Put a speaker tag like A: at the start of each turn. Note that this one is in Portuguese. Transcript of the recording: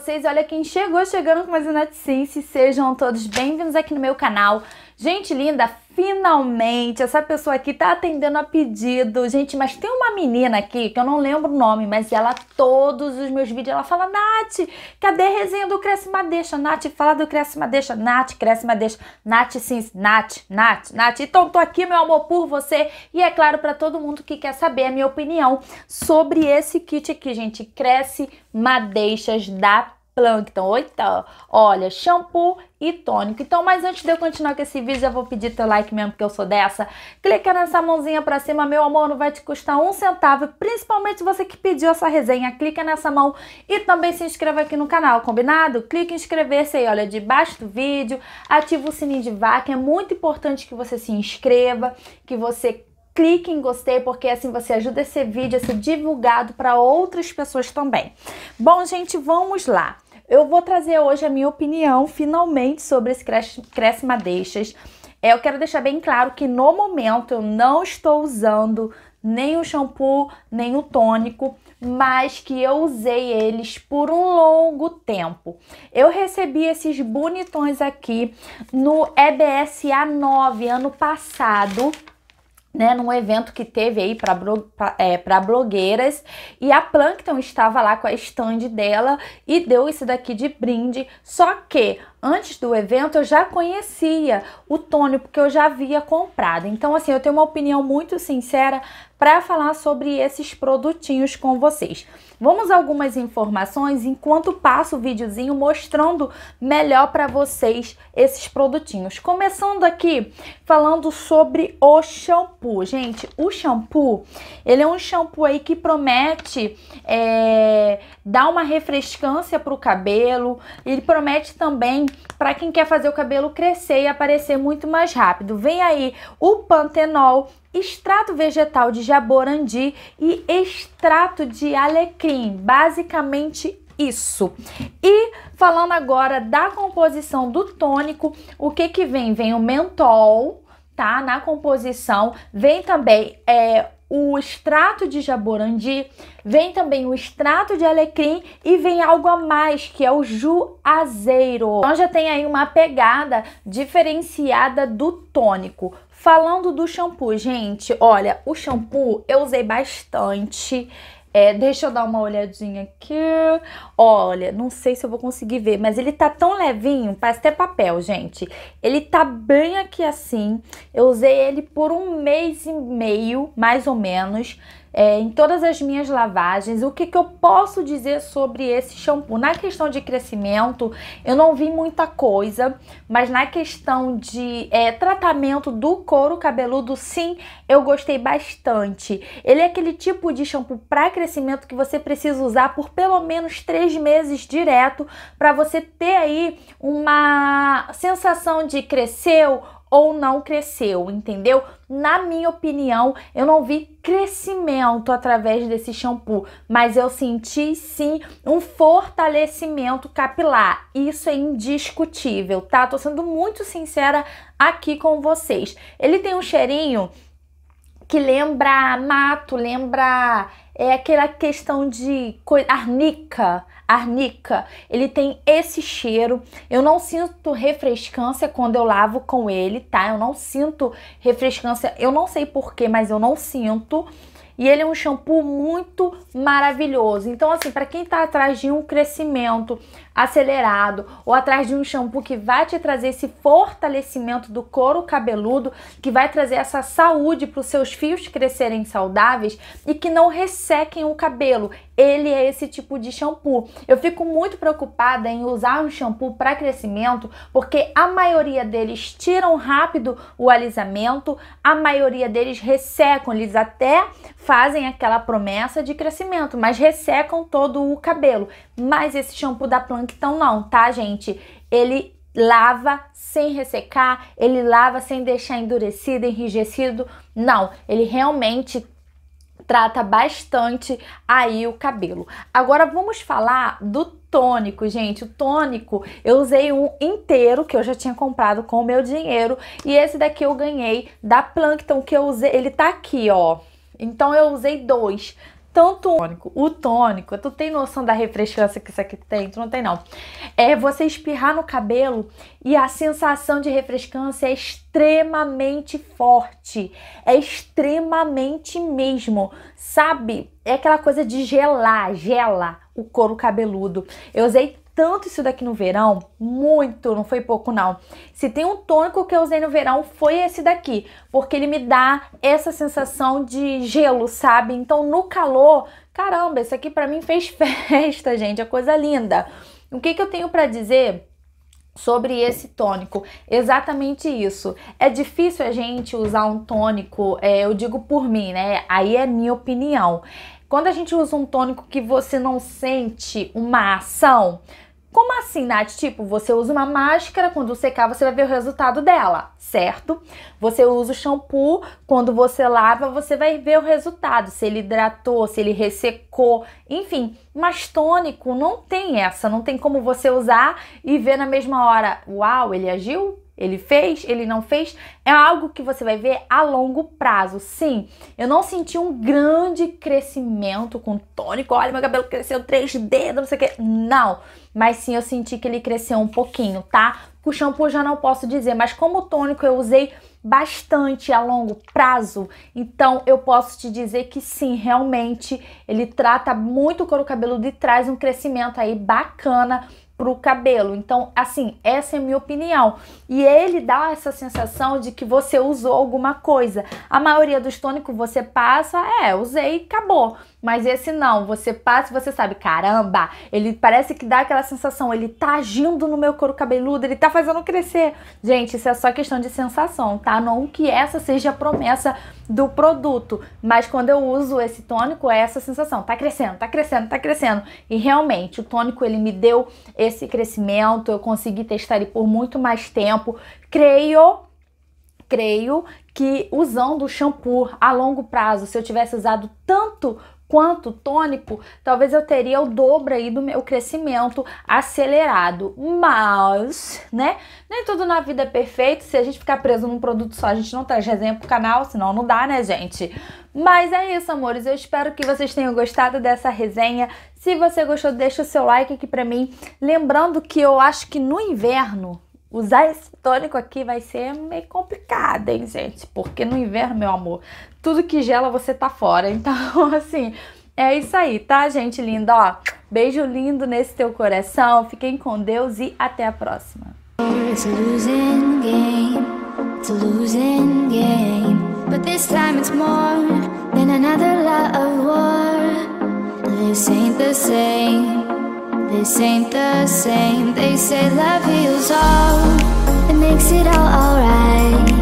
A: vocês. Olha quem chegou chegando com mais um notícia. Sejam todos bem-vindos aqui no meu canal. Gente linda, finalmente essa pessoa aqui tá atendendo a pedido. Gente, mas tem uma menina aqui que eu não lembro o nome, mas ela, todos os meus vídeos, ela fala: Nath, cadê a resenha do Cresce Madeixa? Nath, fala do Cresce Madeixa. Nath, Cresce Madeixa. Nath, sim, Nath, Nath, Nath. Então tô aqui, meu amor, por você. E é claro, para todo mundo que quer saber a minha opinião sobre esse kit aqui, gente. Cresce Madeixas da Plankton. Então, Oita, tá, olha, shampoo e tônico. Então, mas antes de eu continuar com esse vídeo, eu vou pedir teu like mesmo, porque eu sou dessa. Clica nessa mãozinha pra cima, meu amor, não vai te custar um centavo. Principalmente você que pediu essa resenha, clica nessa mão e também se inscreva aqui no canal, combinado? Clica em inscrever-se aí, olha, debaixo do vídeo, ativa o sininho de vaca. É muito importante que você se inscreva, que você clique em gostei, porque assim você ajuda esse vídeo a ser divulgado para outras pessoas também. Bom, gente, vamos lá. Eu vou trazer hoje a minha opinião, finalmente, sobre esse Cresce, cresce Madeixas. É, eu quero deixar bem claro que no momento eu não estou usando nem o shampoo, nem o tônico, mas que eu usei eles por um longo tempo. Eu recebi esses bonitões aqui no EBSA 9 ano passado né, num evento que teve aí para é, blogueiras e a Plankton estava lá com a stand dela e deu isso daqui de brinde, só que antes do evento eu já conhecia o tônico porque eu já havia comprado. Então, assim, eu tenho uma opinião muito sincera para falar sobre esses produtinhos com vocês. Vamos algumas informações enquanto passo o videozinho mostrando melhor para vocês esses produtinhos. Começando aqui falando sobre o shampoo. Gente, o shampoo, ele é um shampoo aí que promete é, dar uma refrescância para o cabelo. Ele promete também para quem quer fazer o cabelo crescer e aparecer muito mais rápido. Vem aí o Pantenol, extrato vegetal de jaborandi e extrato de alecrim. Basicamente isso. E falando agora da composição do tônico, o que que vem? Vem o mentol, tá? Na composição. Vem também é, o extrato de jaborandi, vem também o extrato de alecrim e vem algo a mais, que é o juazeiro. Então já tem aí uma pegada diferenciada do tônico. Falando do shampoo, gente, olha, o shampoo eu usei bastante. É, deixa eu dar uma olhadinha aqui. Olha, não sei se eu vou conseguir ver, mas ele tá tão levinho, parece até papel, gente. Ele tá bem aqui assim. Eu usei ele por um mês e meio, mais ou menos. É, em todas as minhas lavagens, o que, que eu posso dizer sobre esse shampoo? Na questão de crescimento, eu não vi muita coisa, mas na questão de é, tratamento do couro cabeludo, sim, eu gostei bastante. Ele é aquele tipo de shampoo pra crescimento emagrecimento que você precisa usar por pelo menos três meses direto para você ter aí uma sensação de cresceu ou não cresceu, entendeu? Na minha opinião, eu não vi crescimento através desse shampoo, mas eu senti sim um fortalecimento capilar. Isso é indiscutível, tá? Tô sendo muito sincera aqui com vocês. Ele tem um cheirinho que lembra mato, lembra é aquela questão de arnica. Arnica, ele tem esse cheiro. Eu não sinto refrescância quando eu lavo com ele, tá? Eu não sinto refrescância. Eu não sei porquê, mas eu não sinto. E ele é um shampoo muito maravilhoso. Então, assim, para quem está atrás de um crescimento acelerado ou atrás de um shampoo que vai te trazer esse fortalecimento do couro cabeludo, que vai trazer essa saúde para os seus fios crescerem saudáveis e que não ressequem o cabelo, ele é esse tipo de shampoo. Eu fico muito preocupada em usar um shampoo para crescimento, porque a maioria deles tiram rápido o alisamento, a maioria deles ressecam, eles até fazem aquela promessa de crescimento, mas ressecam todo o cabelo. Mas esse shampoo da Plankton não, tá, gente? Ele lava sem ressecar, ele lava sem deixar endurecido, enrijecido. Não, ele realmente trata bastante aí o cabelo. Agora vamos falar do tônico, gente. O tônico eu usei um inteiro que eu já tinha comprado com o meu dinheiro e esse daqui eu ganhei da Plankton que eu usei, ele tá aqui, ó. Então eu usei dois tanto o tônico, o tônico, tu tem noção da refrescância que isso aqui tem? Tu não tem, não. É você espirrar no cabelo e a sensação de refrescância é extremamente forte. É extremamente mesmo. Sabe? É aquela coisa de gelar, gela o couro cabeludo. Eu usei tanto isso daqui no verão, muito, não foi pouco não. Se tem um tônico que eu usei no verão foi esse daqui, porque ele me dá essa sensação de gelo, sabe? Então no calor, caramba, esse aqui para mim fez festa, gente, é coisa linda. O que que eu tenho para dizer? sobre esse tônico. Exatamente isso. É difícil a gente usar um tônico, é, eu digo por mim, né? Aí é minha opinião. Quando a gente usa um tônico que você não sente uma ação, como assim, Nath? Tipo, você usa uma máscara, quando secar você vai ver o resultado dela, certo? Você usa o shampoo, quando você lava você vai ver o resultado, se ele hidratou, se ele ressecou, enfim. Mas tônico não tem essa, não tem como você usar e ver na mesma hora, uau, ele agiu? Ele fez, ele não fez, é algo que você vai ver a longo prazo. Sim, eu não senti um grande crescimento com tônico. Olha, meu cabelo cresceu três dedos, não sei o que. Não, mas sim eu senti que ele cresceu um pouquinho, tá? Com o shampoo já não posso dizer, mas como tônico eu usei bastante a longo prazo, então eu posso te dizer que sim, realmente ele trata muito o couro cabeludo e traz um crescimento aí bacana para o cabelo. Então, assim, essa é a minha opinião. E ele dá essa sensação de que você usou alguma coisa. A maioria dos tônicos você passa, é, usei, acabou. Mas esse não, você passa e você sabe, caramba, ele parece que dá aquela sensação, ele tá agindo no meu couro cabeludo, ele tá fazendo crescer. Gente, isso é só questão de sensação, tá? Não que essa seja a promessa do produto, mas quando eu uso esse tônico é essa sensação, tá crescendo, tá crescendo, tá crescendo. E realmente, o tônico ele me deu esse crescimento, eu consegui testar ele por muito mais tempo. Creio, creio que usando o shampoo a longo prazo, se eu tivesse usado tanto quanto tônico, talvez eu teria o dobro aí do meu crescimento acelerado. Mas, né? Nem tudo na vida é perfeito. Se a gente ficar preso num produto só, a gente não traz resenha pro canal, senão não dá, né, gente? Mas é isso, amores. Eu espero que vocês tenham gostado dessa resenha. Se você gostou, deixa o seu like aqui pra mim. Lembrando que eu acho que no inverno Usar esse tônico aqui vai ser meio complicado, hein, gente? Porque no inverno, meu amor, tudo que gela você tá fora. Então, assim, é isso aí, tá, gente linda? Ó, beijo lindo nesse teu coração. Fiquem com Deus e até a próxima. It's This ain't the same They say love heals all It makes it all alright